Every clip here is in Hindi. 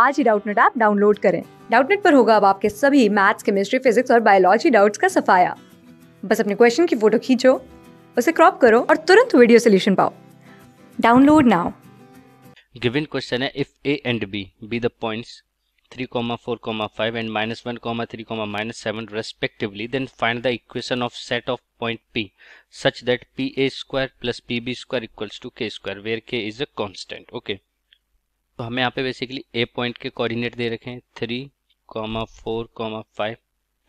आज ही डाउटनेट ऐप डाउनलोड करें डाउटनेट पर होगा अब आपके सभी मैथ्स केमिस्ट्री फिजिक्स और बायोलॉजी डाउट्स का सफाया बस अपने क्वेश्चन की फोटो खींचो उसे क्रॉप करो और तुरंत वीडियो सोल्यूशन पाओ डाउनलोड नाउ गिवन क्वेश्चन है if A and B be the points 3,4,5 and minus one comma three comma minus seven respectively then find the equation of set of point P such that P A square plus P B square equals to K square where K is a constant. Okay तो हमें यहाँ पे बेसिकली ए पॉइंट के कोऑर्डिनेट दे रखे हैं three comma four comma five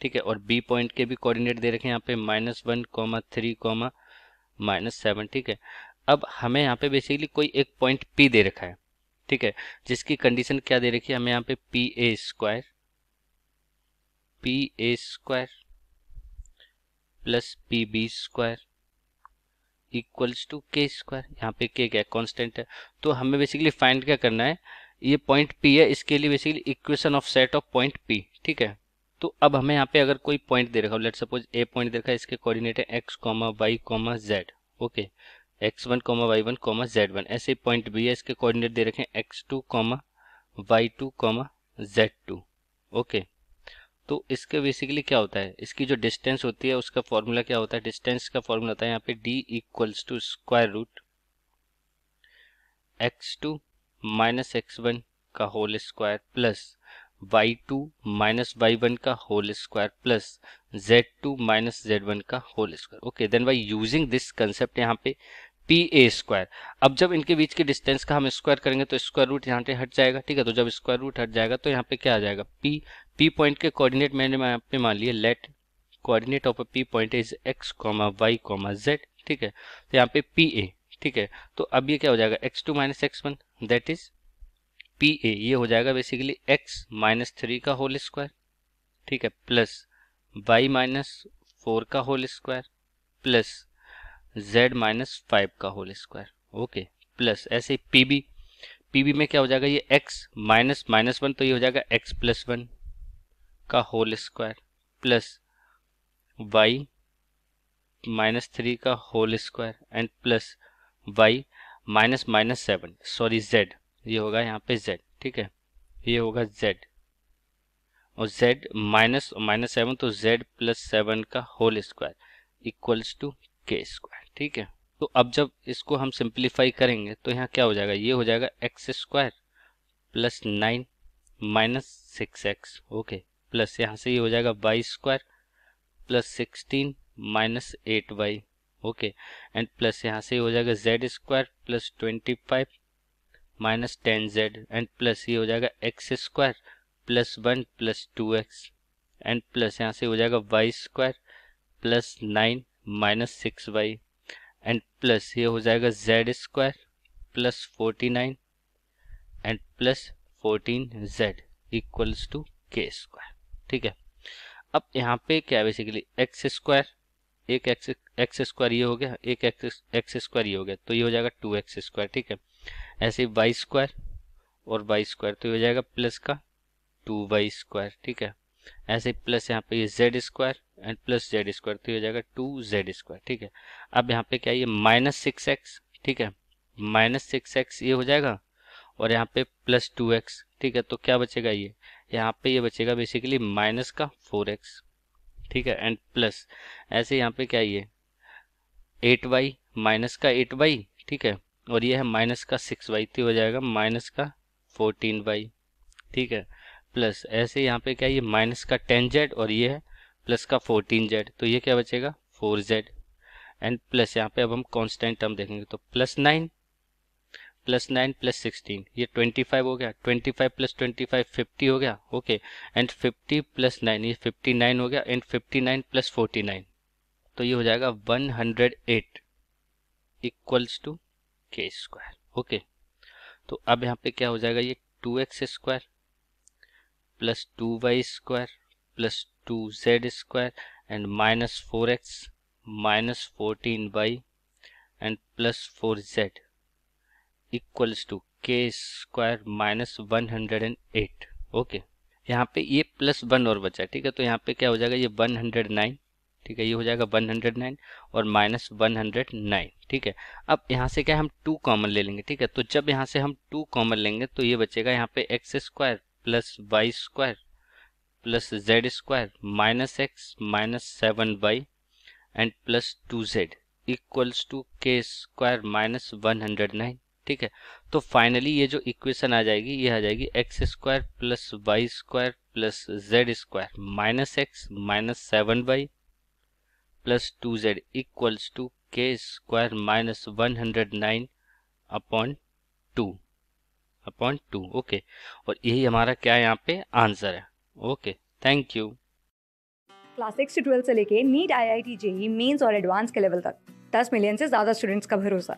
ठीक है और बी पॉइंट के भी कोऑर्डिनेट दे रखे हैं यहाँ पे minus one comma three comma minus seven ठीक है अब हमें यहाँ पे बेसिकली कोई एक पॉइंट पी दे रखा है ठीक है जिसकी कंडीशन क्या दे रखी है हमें यहाँ पे P A square P A square plus P B square equals to K square यहाँ पे के क्या कांस्टेंट है तो हमें बेसिकली फाइंड क्या करना है ये पॉइंट पी है इसके लिए basically equation of set of point P ठीक है तो अब हमें यहाँ पे अगर कोई पॉइंट दे रखा हो लेट सपोज ए पॉइंट दे रखा है इसके कोऑर्डिनेट है X comma Y comma Z okay X one comma Y one comma Z one ऐसे पॉइंट बी है इसके कोऑर्डिनेट दे रखे हैं X two comma Y two comma Z two okay तो इसके बेसिकली क्या होता है इसकी जो डिस्टेंस होती है उसका फॉर्मूला क्या होता है डिस्टेंस का फॉर्मूला होता है यहाँ पे d equals to square root X two minus X one का whole square plus Y two minus Y one का whole square plus Z two minus Z one का whole square okay then by using this concept यहाँ पे पी ए स्क्वायर अब जब इनके बीच के डिस्टेंस का हम स्क्वायर करेंगे तो स्क्वायर रूट यहाँ पे हट जाएगा ठीक है तो जब स्क्वायर रूट हट जाएगा तो यहाँ पे क्या आ जाएगा पी पी पॉइंट के कोऑर्डिनेट मैंने यहाँ पे मान लिए let coordinate of P point is X comma Y comma Z ठीक है तो यहाँ पे पी ए ठीक है तो अब ये क्या हो जाएगा X two minus X one that is P A ये हो जाएगा बेसिकली एक्स माइनस थ्री का होल स्क्वायर ठीक है प्लस वाई माइनस फोर का whole square plus Z minus five का होल स्क्वायर ओके प्लस ऐसे पी बी पी बी में क्या हो जाएगा ये एक्स माइनस माइनस वन तो ये हो जाएगा एक्स प्लस वन का whole square plus Y minus three का whole square and plus Y minus minus seven sorry Z ये होगा यहाँ पे जेड ठीक है ये होगा जेड और जेड माइनस माइनस सेवन तो जेड प्लस सेवन का whole square equals to K square ठीक है तो अब जब इसको हम सिंप्लीफाई करेंगे तो यहाँ क्या हो जाएगा ये हो जाएगा X square plus nine minus six X okay plus यहाँ से ये यह हो जाएगा Y square plus sixteen minus eight Y okay and plus यहाँ से ये यह हो जाएगा Z square plus twenty five minus ten Z and plus ये हो जाएगा X square plus one plus two X and plus यहाँ से हो जाएगा Y square plus nine minus six Y and plus ये हो जाएगा Z square plus forty nine and plus fourteen Z equals to K square ठीक है अब यहाँ पे क्या है बेसिकली एक्स स्क्वायर एक एक्स एक्स स्क्वायर ये हो गया एक एक्स एक्स स्क्वायर ये हो गया तो ये हो जाएगा टू एक्स स्क्वायर ठीक है ऐसे वाई स्क्वायर और वाई स्क्वायर तो ये हो जाएगा प्लस का टू वाई स्क्वायर ठीक है ऐसे प्लस यहाँ पे ये Z square and plus Z square तो ये हो जाएगा टू जेड स्क्वायर ठीक है अब यहाँ पे क्या ये माइनस सिक्स एक्स ठीक है माइनस सिक्स एक्स ये हो जाएगा और यहाँ पे प्लस टू एक्स ठीक है तो क्या बचेगा ये यहाँ पे ये बचेगा बेसिकली माइनस का फोर एक्स ठीक है एंड प्लस ऐसे यहाँ पे क्या ये एट वाई माइनस का एट वाई ठीक है और ये है माइनस का सिक्स वाई तो हो जाएगा माइनस का फोर्टीन वाई ठीक है प्लस ऐसे यहाँ पे क्या ये माइनस का टेन जेड और ये है प्लस का फोर्टीन जेड तो ये क्या बचेगा फोर जेड एंड प्लस यहाँ पे अब हम कांस्टेंट टर्म देखेंगे तो plus nine plus nine plus sixteen ये ट्वेंटी फाइव हो गया twenty five plus twenty five fifty हो गया okay and fifty plus nine ये फिफ्टी नाइन हो गया and fifty nine plus forty nine तो ये हो जाएगा one hundred eight equals to K square okay तो अब यहाँ पे क्या हो जाएगा ये two X square plus two Y square plus two Z square and minus four X minus fourteen Y and plus four Z equals to K square minus one hundred and eight okay यहाँ पे ये प्लस वन और बचा ठीक है तो यहाँ पे क्या हो जाएगा ये वन हंड्रेड नाइन ठीक है ये हो जाएगा वन हंड्रेड नाइन और माइनस वन हंड्रेड नाइन ठीक है अब यहाँ से क्या हम टू कॉमन ले लेंगे ठीक है तो जब यहाँ से हम टू कॉमन लेंगे तो ये बचेगा यहाँ पे X square plus Y square plus Z square minus X minus seven Y and plus two Z equals to K square minus one hundred nine ठीक है तो फाइनली ये जो इक्वेशन आ जाएगी ये आ जाएगी X square plus Y square plus Z square minus X minus seven Y plus two Z equals to K square minus one hundred nine upon two upon two okay और यही हमारा क्या है यहाँ पे आंसर है okay thank you class six से ट्वेल्थ से लेके NEET I I T JEE Mains और एडवांस के लेवल तक दस मिलियन से ज़्यादा स्टूडेंट्स का भरोसा